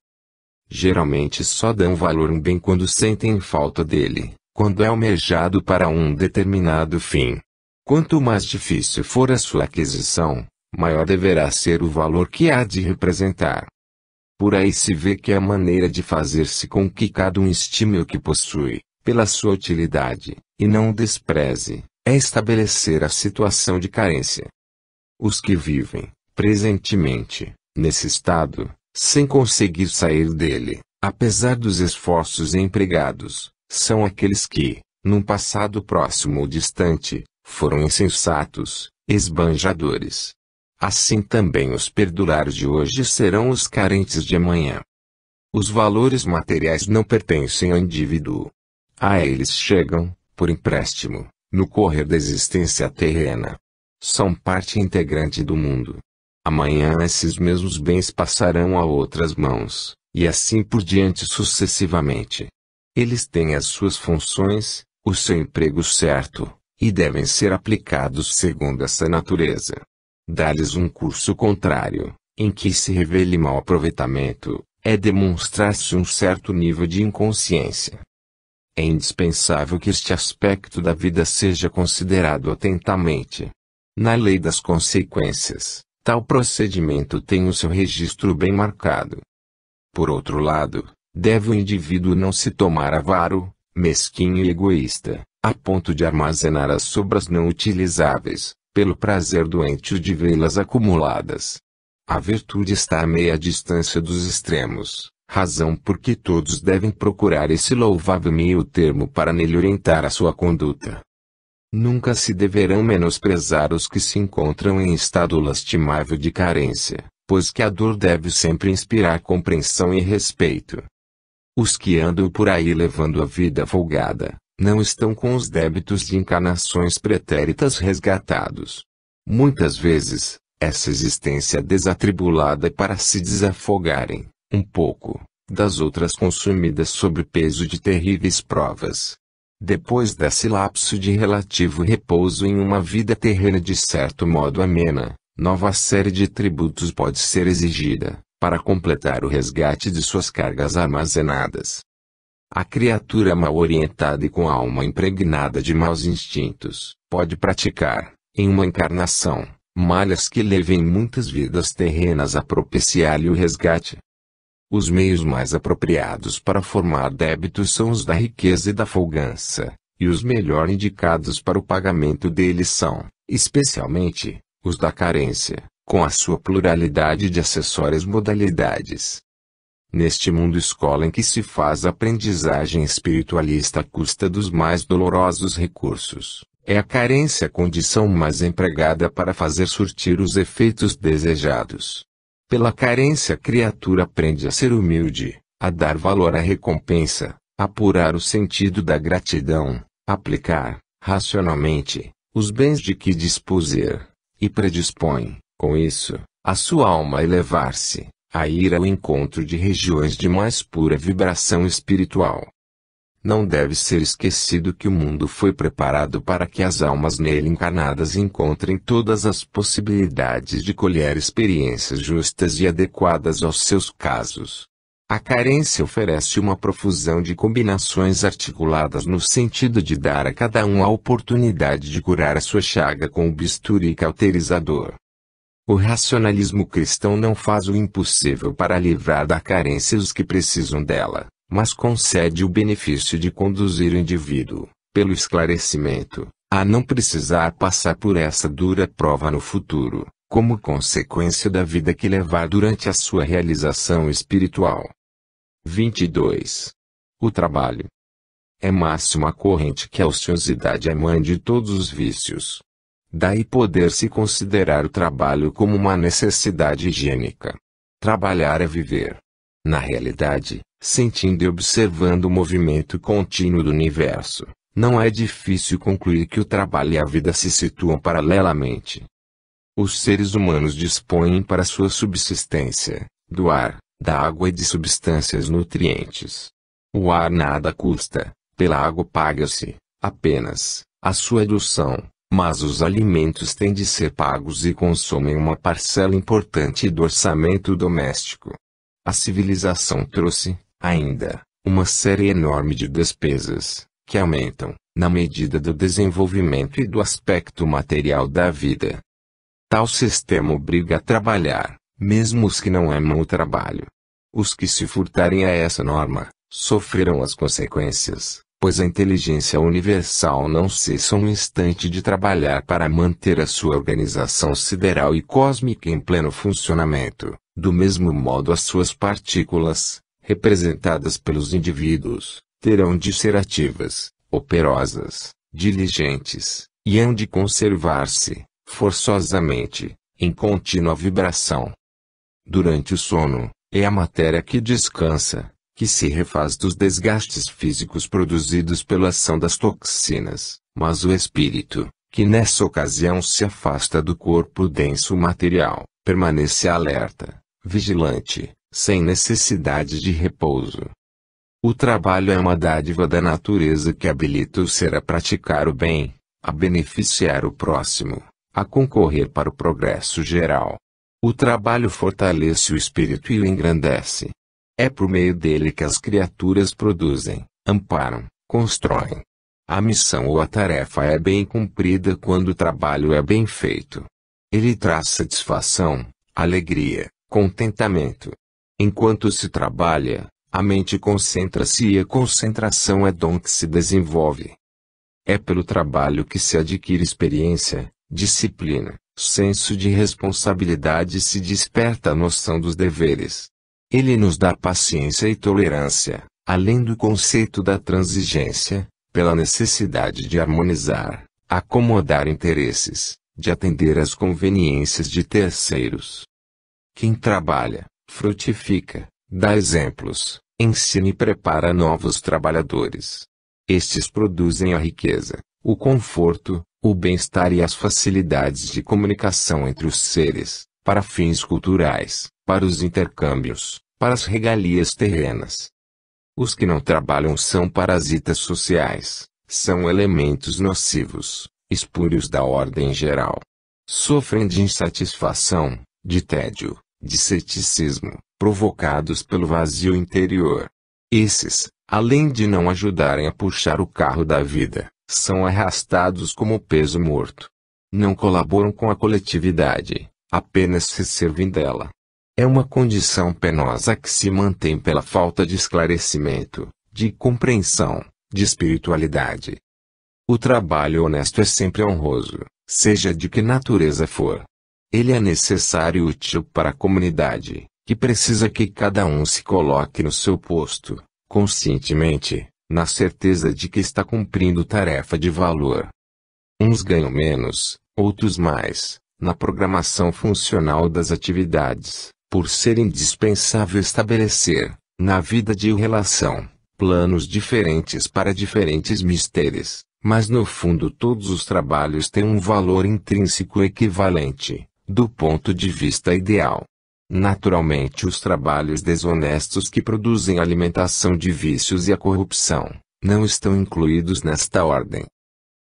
Geralmente só dão valor a um bem quando sentem falta dele, quando é almejado para um determinado fim. Quanto mais difícil for a sua aquisição, maior deverá ser o valor que há de representar. Por aí se vê que a maneira de fazer-se com que cada um estime o que possui, pela sua utilidade, e não o despreze, é estabelecer a situação de carência. Os que vivem, presentemente, nesse estado, sem conseguir sair dele, apesar dos esforços empregados, são aqueles que, num passado próximo ou distante, foram insensatos, esbanjadores. Assim também os perdurados de hoje serão os carentes de amanhã. Os valores materiais não pertencem ao indivíduo, a eles chegam, por empréstimo, no correr da existência terrena. São parte integrante do mundo. Amanhã esses mesmos bens passarão a outras mãos, e assim por diante sucessivamente. Eles têm as suas funções, o seu emprego certo, e devem ser aplicados segundo essa natureza. Dar-lhes um curso contrário, em que se revele mau aproveitamento, é demonstrar-se um certo nível de inconsciência. É indispensável que este aspecto da vida seja considerado atentamente. Na lei das consequências, tal procedimento tem o seu registro bem marcado. Por outro lado, deve o indivíduo não se tomar avaro, mesquinho e egoísta, a ponto de armazenar as sobras não utilizáveis, pelo prazer doente de vê-las acumuladas. A virtude está a meia distância dos extremos razão por que todos devem procurar esse louvável meio termo para nele orientar a sua conduta. Nunca se deverão menosprezar os que se encontram em estado lastimável de carência, pois que a dor deve sempre inspirar compreensão e respeito. Os que andam por aí levando a vida folgada, não estão com os débitos de encarnações pretéritas resgatados. Muitas vezes, essa existência desatribulada é para se desafogarem, um pouco, das outras consumidas sob o peso de terríveis provas. Depois desse lapso de relativo repouso em uma vida terrena de certo modo amena, nova série de tributos pode ser exigida, para completar o resgate de suas cargas armazenadas. A criatura mal orientada e com alma impregnada de maus instintos, pode praticar, em uma encarnação, malhas que levem muitas vidas terrenas a propiciar-lhe o resgate, os meios mais apropriados para formar débitos são os da riqueza e da folgança, e os melhor indicados para o pagamento deles são, especialmente, os da carência, com a sua pluralidade de acessórias modalidades. Neste mundo escola em que se faz aprendizagem espiritualista à custa dos mais dolorosos recursos, é a carência a condição mais empregada para fazer surtir os efeitos desejados. Pela carência a criatura aprende a ser humilde, a dar valor à recompensa, apurar o sentido da gratidão, aplicar, racionalmente, os bens de que dispuser, e predispõe, com isso, a sua alma a elevar-se, a ir ao encontro de regiões de mais pura vibração espiritual. Não deve ser esquecido que o mundo foi preparado para que as almas nele encarnadas encontrem todas as possibilidades de colher experiências justas e adequadas aos seus casos. A carência oferece uma profusão de combinações articuladas no sentido de dar a cada um a oportunidade de curar a sua chaga com o bisturi cauterizador. O racionalismo cristão não faz o impossível para livrar da carência os que precisam dela mas concede o benefício de conduzir o indivíduo, pelo esclarecimento, a não precisar passar por essa dura prova no futuro, como consequência da vida que levar durante a sua realização espiritual. 22. O trabalho. É máxima corrente que a ociosidade é mãe de todos os vícios. Daí poder-se considerar o trabalho como uma necessidade higiênica. Trabalhar é viver, na realidade, sentindo e observando o movimento contínuo do universo, não é difícil concluir que o trabalho e a vida se situam paralelamente. Os seres humanos dispõem para sua subsistência do ar, da água e de substâncias nutrientes. O ar nada custa, pela água paga-se, apenas, a sua redução, mas os alimentos têm de ser pagos e consomem uma parcela importante do orçamento doméstico. A civilização trouxe, ainda, uma série enorme de despesas, que aumentam, na medida do desenvolvimento e do aspecto material da vida. Tal sistema obriga a trabalhar, mesmo os que não amam o trabalho. Os que se furtarem a essa norma, sofrerão as consequências, pois a inteligência universal não cessa um instante de trabalhar para manter a sua organização sideral e cósmica em pleno funcionamento. Do mesmo modo, as suas partículas, representadas pelos indivíduos, terão de ser ativas, operosas, diligentes, e hão de conservar-se, forçosamente, em contínua vibração. Durante o sono, é a matéria que descansa, que se refaz dos desgastes físicos produzidos pela ação das toxinas, mas o espírito, que nessa ocasião se afasta do corpo denso material, permanece alerta, vigilante, sem necessidade de repouso. O trabalho é uma dádiva da natureza que habilita o ser a praticar o bem, a beneficiar o próximo, a concorrer para o progresso geral. O trabalho fortalece o espírito e o engrandece. É por meio dele que as criaturas produzem, amparam, constroem. A missão ou a tarefa é bem cumprida quando o trabalho é bem feito. Ele traz satisfação, alegria, contentamento. Enquanto se trabalha, a mente concentra-se e a concentração é dom que se desenvolve. É pelo trabalho que se adquire experiência, disciplina, senso de responsabilidade e se desperta a noção dos deveres. Ele nos dá paciência e tolerância, além do conceito da transigência, pela necessidade de harmonizar, acomodar interesses, de atender às conveniências de terceiros. Quem trabalha, frutifica, dá exemplos, ensina e prepara novos trabalhadores. Estes produzem a riqueza, o conforto, o bem-estar e as facilidades de comunicação entre os seres, para fins culturais, para os intercâmbios, para as regalias terrenas. Os que não trabalham são parasitas sociais, são elementos nocivos, espúrios da ordem geral. Sofrem de insatisfação, de tédio, de ceticismo, provocados pelo vazio interior. Esses, além de não ajudarem a puxar o carro da vida, são arrastados como peso morto. Não colaboram com a coletividade, apenas se servem dela. É uma condição penosa que se mantém pela falta de esclarecimento, de compreensão, de espiritualidade. O trabalho honesto é sempre honroso, seja de que natureza for. Ele é necessário e útil para a comunidade, que precisa que cada um se coloque no seu posto, conscientemente, na certeza de que está cumprindo tarefa de valor. Uns ganham menos, outros mais, na programação funcional das atividades, por ser indispensável estabelecer, na vida de relação, planos diferentes para diferentes mistérios, mas no fundo todos os trabalhos têm um valor intrínseco equivalente, do ponto de vista ideal. Naturalmente, os trabalhos desonestos que produzem alimentação de vícios e a corrupção não estão incluídos nesta ordem.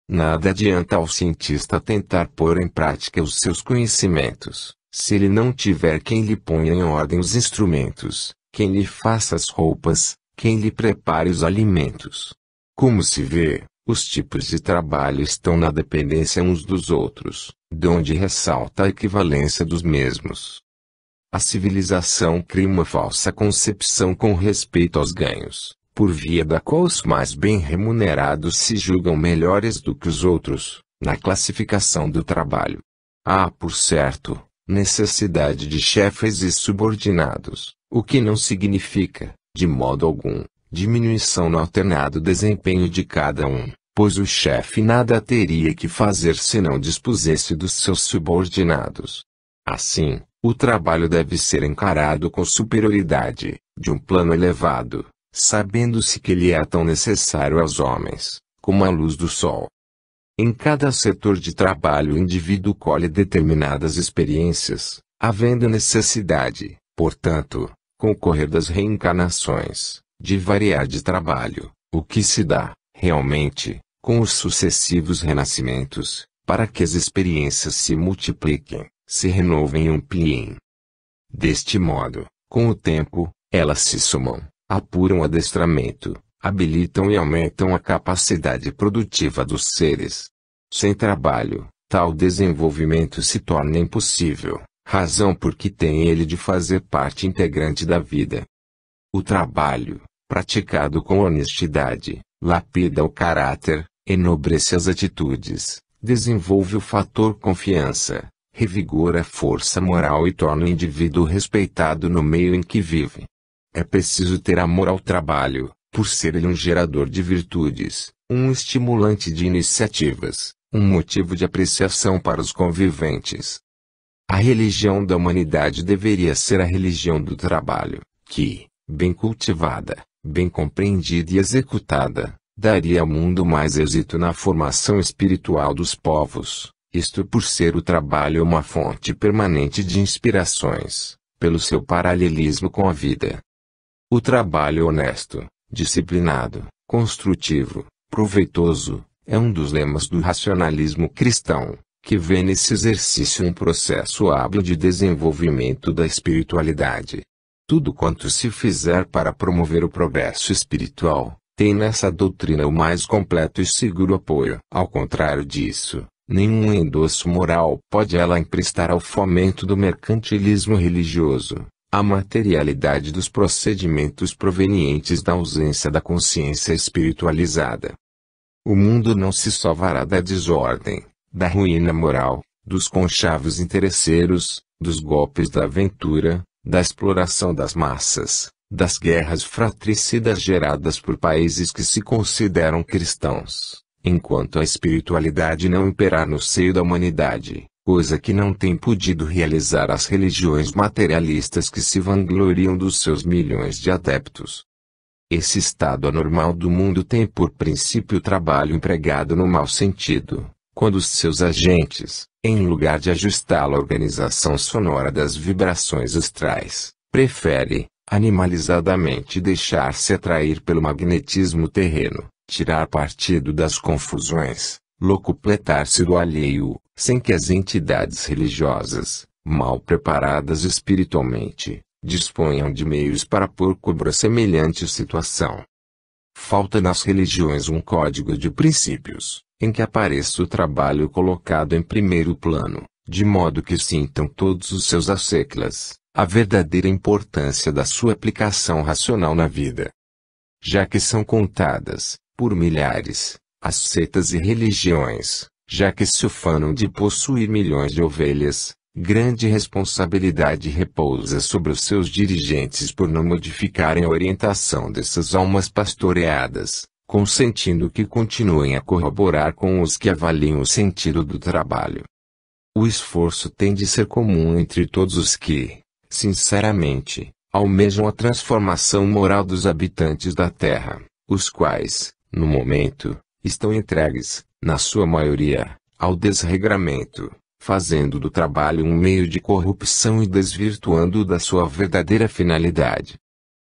Nada adianta ao cientista tentar pôr em prática os seus conhecimentos, se ele não tiver quem lhe ponha em ordem os instrumentos, quem lhe faça as roupas, quem lhe prepare os alimentos. Como se vê, os tipos de trabalho estão na dependência uns dos outros, de onde ressalta a equivalência dos mesmos. A civilização cria uma falsa concepção com respeito aos ganhos, por via da qual os mais bem remunerados se julgam melhores do que os outros, na classificação do trabalho. Há, por certo, necessidade de chefes e subordinados, o que não significa, de modo algum, diminuição no alternado desempenho de cada um, pois o chefe nada teria que fazer se não dispusesse dos seus subordinados. Assim, o trabalho deve ser encarado com superioridade, de um plano elevado, sabendo-se que ele é tão necessário aos homens, como a luz do sol. Em cada setor de trabalho o indivíduo colhe determinadas experiências, havendo necessidade, portanto, concorrer das reencarnações, de variar de trabalho, o que se dá, realmente, com os sucessivos renascimentos, para que as experiências se multipliquem, se renovem e ampliem. Deste modo, com o tempo, elas se somam, apuram o adestramento, habilitam e aumentam a capacidade produtiva dos seres. Sem trabalho, tal desenvolvimento se torna impossível, razão por que tem ele de fazer parte integrante da vida. O trabalho, praticado com honestidade, lapida o caráter, enobrece as atitudes, desenvolve o fator confiança, revigora a força moral e torna o indivíduo respeitado no meio em que vive. É preciso ter amor ao trabalho, por ser ele um gerador de virtudes, um estimulante de iniciativas, um motivo de apreciação para os conviventes. A religião da humanidade deveria ser a religião do trabalho, que, bem cultivada, bem compreendida e executada, daria ao mundo mais êxito na formação espiritual dos povos, isto por ser o trabalho uma fonte permanente de inspirações, pelo seu paralelismo com a vida. O trabalho honesto, disciplinado, construtivo, proveitoso, é um dos lemas do racionalismo cristão, que vê nesse exercício um processo hábil de desenvolvimento da espiritualidade. Tudo quanto se fizer para promover o progresso espiritual, tem nessa doutrina o mais completo e seguro apoio. Ao contrário disso, nenhum endosso moral pode ela emprestar ao fomento do mercantilismo religioso, à materialidade dos procedimentos provenientes da ausência da consciência espiritualizada. O mundo não se salvará da desordem, da ruína moral, dos conchavos interesseiros, dos golpes da aventura, da exploração das massas, das guerras fratricidas geradas por países que se consideram cristãos, enquanto a espiritualidade não imperar no seio da humanidade, coisa que não tem podido realizar as religiões materialistas que se vangloriam dos seus milhões de adeptos. Esse estado anormal do mundo tem por princípio o trabalho empregado no mau sentido quando os seus agentes, em lugar de ajustá a à organização sonora das vibrações astrais, prefere, animalizadamente deixar-se atrair pelo magnetismo terreno, tirar partido das confusões, locupletar-se do alheio, sem que as entidades religiosas, mal preparadas espiritualmente, disponham de meios para pôr cobra semelhante situação. Falta nas religiões um código de princípios, em que apareça o trabalho colocado em primeiro plano, de modo que sintam todos os seus asseclas, a verdadeira importância da sua aplicação racional na vida. Já que são contadas, por milhares, as seitas e religiões, já que se ufanam de possuir milhões de ovelhas, grande responsabilidade repousa sobre os seus dirigentes por não modificarem a orientação dessas almas pastoreadas, consentindo que continuem a corroborar com os que avaliem o sentido do trabalho. O esforço tem de ser comum entre todos os que, sinceramente, almejam a transformação moral dos habitantes da Terra, os quais, no momento, estão entregues, na sua maioria, ao desregramento, fazendo do trabalho um meio de corrupção e desvirtuando da sua verdadeira finalidade.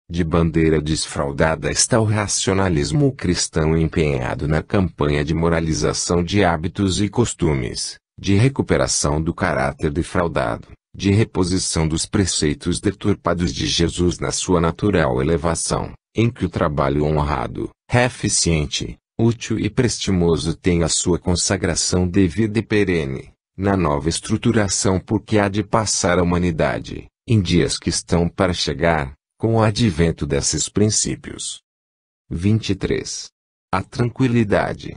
De bandeira desfraldada está o racionalismo cristão empenhado na campanha de moralização de hábitos e costumes, de recuperação do caráter defraudado, de reposição dos preceitos deturpados de Jesus na sua natural elevação, em que o trabalho honrado, eficiente, útil e prestimoso tem a sua consagração devida e perene, na nova estruturação por que há de passar a humanidade, em dias que estão para chegar, com o advento desses princípios. 23. A tranquilidade.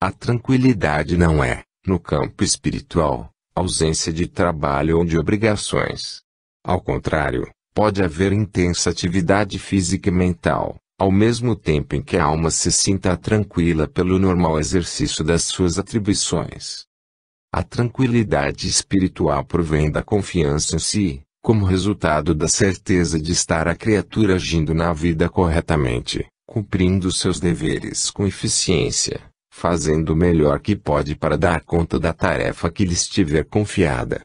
A tranquilidade não é, no campo espiritual, ausência de trabalho ou de obrigações. Ao contrário, pode haver intensa atividade física e mental, ao mesmo tempo em que a alma se sinta tranquila pelo normal exercício das suas atribuições. A tranquilidade espiritual provém da confiança em si, como resultado da certeza de estar a criatura agindo na vida corretamente, cumprindo seus deveres com eficiência, fazendo o melhor que pode para dar conta da tarefa que lhe estiver confiada.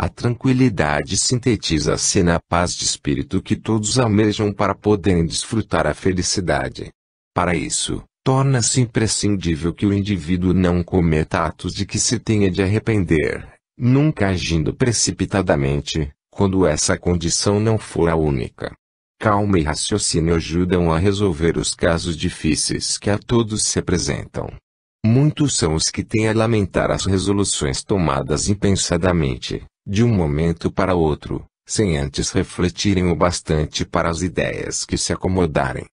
A tranquilidade sintetiza-se na paz de espírito que todos almejam para poderem desfrutar a felicidade. Para isso, torna-se imprescindível que o indivíduo não cometa atos de que se tenha de arrepender, nunca agindo precipitadamente, quando essa condição não for a única. Calma e raciocínio ajudam a resolver os casos difíceis que a todos se apresentam. Muitos são os que têm a lamentar as resoluções tomadas impensadamente, de um momento para outro, sem antes refletirem o bastante para as ideias que se acomodarem.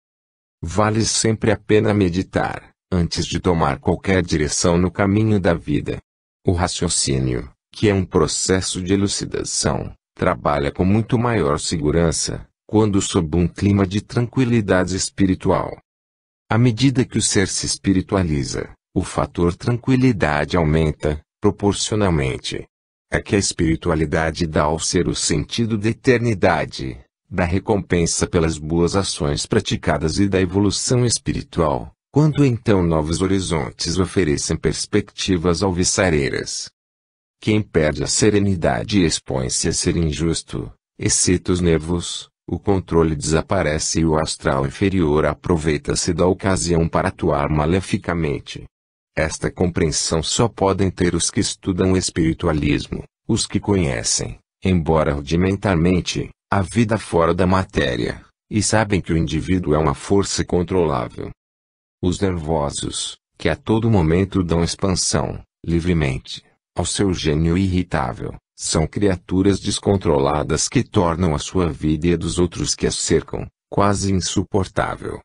Vale sempre a pena meditar, antes de tomar qualquer direção no caminho da vida. O raciocínio, que é um processo de elucidação, trabalha com muito maior segurança, quando sob um clima de tranquilidade espiritual. À medida que o ser se espiritualiza, o fator tranquilidade aumenta, proporcionalmente. É que a espiritualidade dá ao ser o sentido da eternidade, da recompensa pelas boas ações praticadas e da evolução espiritual, quando então novos horizontes oferecem perspectivas alvissareiras. Quem perde a serenidade expõe-se a ser injusto, excita os nervos, o controle desaparece e o astral inferior aproveita-se da ocasião para atuar maleficamente. Esta compreensão só podem ter os que estudam o espiritualismo, os que conhecem, embora rudimentarmente, a vida fora da matéria, e sabem que o indivíduo é uma força controlável. Os nervosos, que a todo momento dão expansão, livremente, ao seu gênio irritável, são criaturas descontroladas que tornam a sua vida e a dos outros que as cercam, quase insuportável.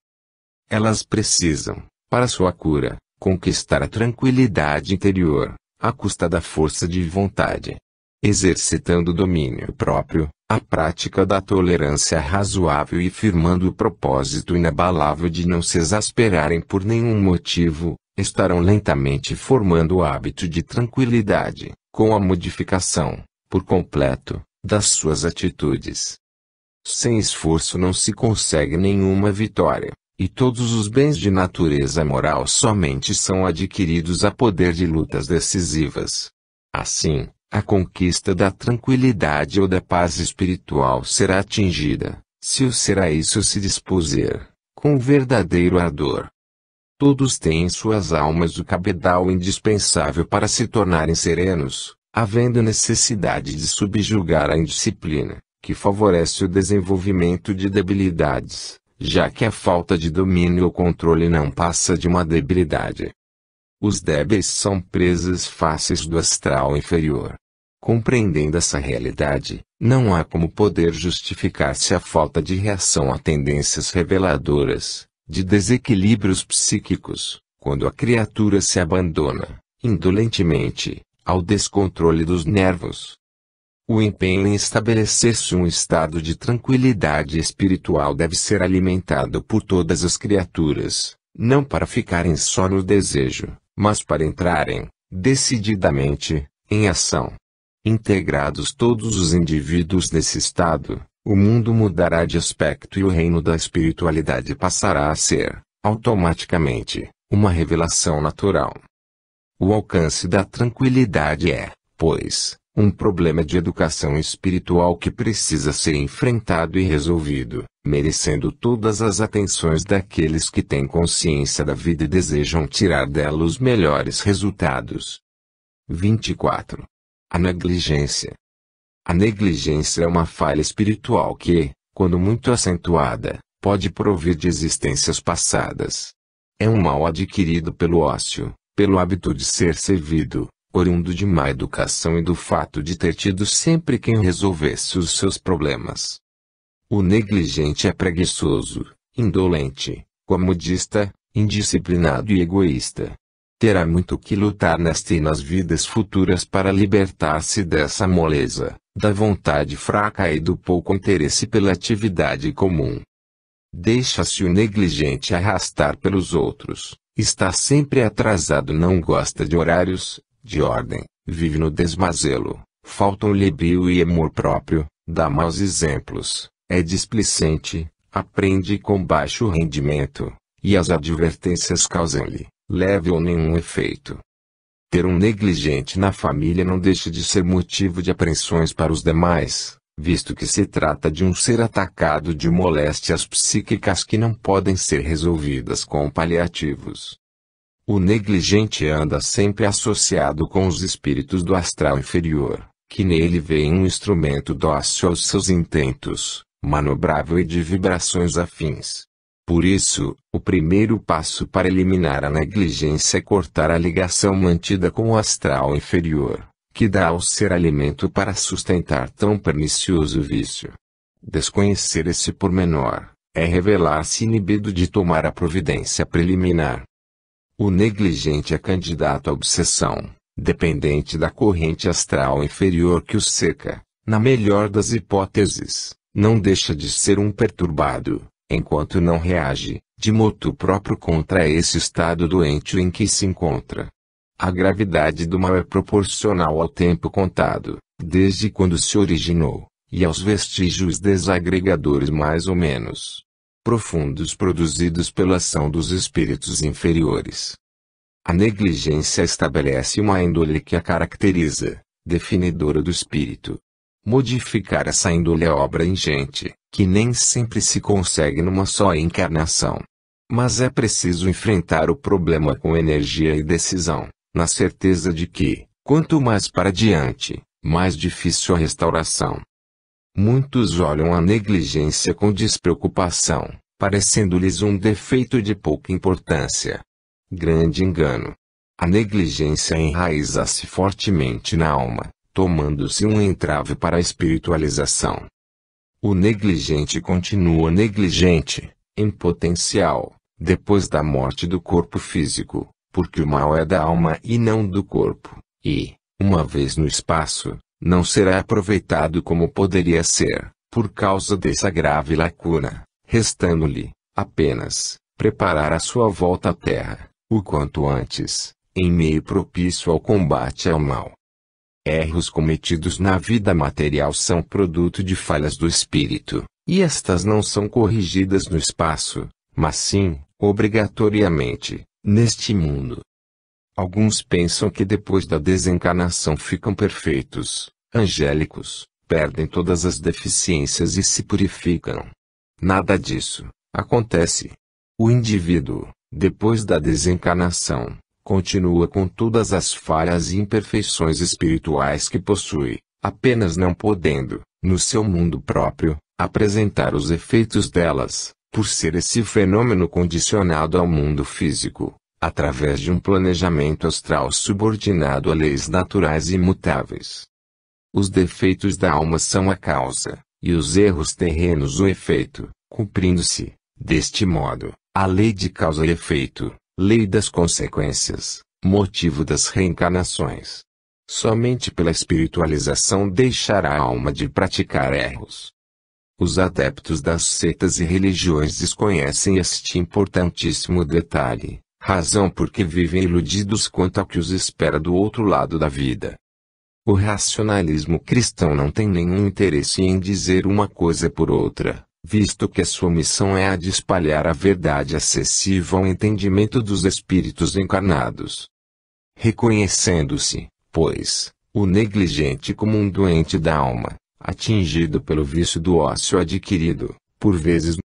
Elas precisam, para sua cura, conquistar a tranquilidade interior, à custa da força de vontade. Exercitando o domínio próprio, a prática da tolerância razoável e firmando o propósito inabalável de não se exasperarem por nenhum motivo, estarão lentamente formando o hábito de tranquilidade, com a modificação, por completo, das suas atitudes. Sem esforço não se consegue nenhuma vitória, e todos os bens de natureza moral somente são adquiridos a poder de lutas decisivas. Assim, a conquista da tranquilidade ou da paz espiritual será atingida, se o será isso se dispuser, com verdadeiro ardor. Todos têm em suas almas o cabedal indispensável para se tornarem serenos, havendo necessidade de subjugar a indisciplina, que favorece o desenvolvimento de debilidades, já que a falta de domínio ou controle não passa de uma debilidade. Os débeis são presas fáceis do astral inferior. Compreendendo essa realidade, não há como poder justificar-se a falta de reação a tendências reveladoras, de desequilíbrios psíquicos, quando a criatura se abandona, indolentemente, ao descontrole dos nervos. O empenho em estabelecer-se um estado de tranquilidade espiritual deve ser alimentado por todas as criaturas, não para ficarem só no desejo, mas para entrarem, decididamente, em ação. Integrados todos os indivíduos nesse estado, o mundo mudará de aspecto e o reino da espiritualidade passará a ser, automaticamente, uma revelação natural. O alcance da tranquilidade é, pois, um problema de educação espiritual que precisa ser enfrentado e resolvido, merecendo todas as atenções daqueles que têm consciência da vida e desejam tirar dela os melhores resultados. 24. A negligência, a negligência é uma falha espiritual que, quando muito acentuada, pode provir de existências passadas. É um mal adquirido pelo ócio, pelo hábito de ser servido, oriundo de má educação e do fato de ter tido sempre quem resolvesse os seus problemas. O negligente é preguiçoso, indolente, comodista, indisciplinado e egoísta. Terá muito que lutar nesta e nas vidas futuras para libertar-se dessa moleza, da vontade fraca e do pouco interesse pela atividade comum. Deixa-se o negligente arrastar pelos outros, está sempre atrasado, não gosta de horários, de ordem, vive no desmazelo, faltam-lhe brio e amor próprio, dá maus exemplos, é displicente, aprende com baixo rendimento, e as advertências causam-lhe, leve ou nenhum efeito. Ter um negligente na família não deixa de ser motivo de apreensões para os demais, visto que se trata de um ser atacado de moléstias psíquicas que não podem ser resolvidas com paliativos. O negligente anda sempre associado com os espíritos do astral inferior, que nele veem um instrumento dócil aos seus intentos, manobrável e de vibrações afins. Por isso, o primeiro passo para eliminar a negligência é cortar a ligação mantida com o astral inferior, que dá ao ser alimento para sustentar tão pernicioso vício. Desconhecer esse pormenor é revelar-se inibido de tomar a providência preliminar. O negligente é candidato à obsessão, dependente da corrente astral inferior que o seca, na melhor das hipóteses, não deixa de ser um perturbado enquanto não reage, de moto próprio contra esse estado doente em que se encontra. A gravidade do mal é proporcional ao tempo contado, desde quando se originou, e aos vestígios desagregadores mais ou menos profundos produzidos pela ação dos espíritos inferiores. A negligência estabelece uma índole que a caracteriza, definidora do espírito. Modificar essa índole é obra ingente, que nem sempre se consegue numa só encarnação. Mas é preciso enfrentar o problema com energia e decisão, na certeza de que, quanto mais para diante, mais difícil a restauração. Muitos olham a negligência com despreocupação, parecendo-lhes um defeito de pouca importância. Grande engano. A negligência enraiza-se fortemente na alma, tomando-se um entrave para a espiritualização. O negligente continua negligente, em potencial, depois da morte do corpo físico, porque o mal é da alma e não do corpo, e, uma vez no espaço, não será aproveitado como poderia ser, por causa dessa grave lacuna, restando-lhe, apenas, preparar a sua volta à terra, o quanto antes, em meio propício ao combate ao mal. Erros cometidos na vida material são produto de falhas do espírito, e estas não são corrigidas no espaço, mas sim, obrigatoriamente, neste mundo. Alguns pensam que depois da desencarnação ficam perfeitos, angélicos, perdem todas as deficiências e se purificam. Nada disso acontece. O indivíduo, depois da desencarnação, continua com todas as falhas e imperfeições espirituais que possui, apenas não podendo, no seu mundo próprio, apresentar os efeitos delas, por ser esse fenômeno condicionado ao mundo físico, através de um planejamento astral subordinado a leis naturais imutáveis. Os defeitos da alma são a causa, e os erros terrenos o efeito, cumprindo-se, deste modo, a lei de causa e efeito, Lei das consequências, motivo das reencarnações. Somente pela espiritualização deixará a alma de praticar erros. Os adeptos das setas e religiões desconhecem este importantíssimo detalhe, razão porque vivem iludidos quanto ao que os espera do outro lado da vida. O racionalismo cristão não tem nenhum interesse em dizer uma coisa por outra, visto que sua missão é a de espalhar a verdade acessível ao entendimento dos espíritos encarnados. Reconhecendo-se, pois, o negligente como um doente da alma, atingido pelo vício do ócio adquirido, por vezes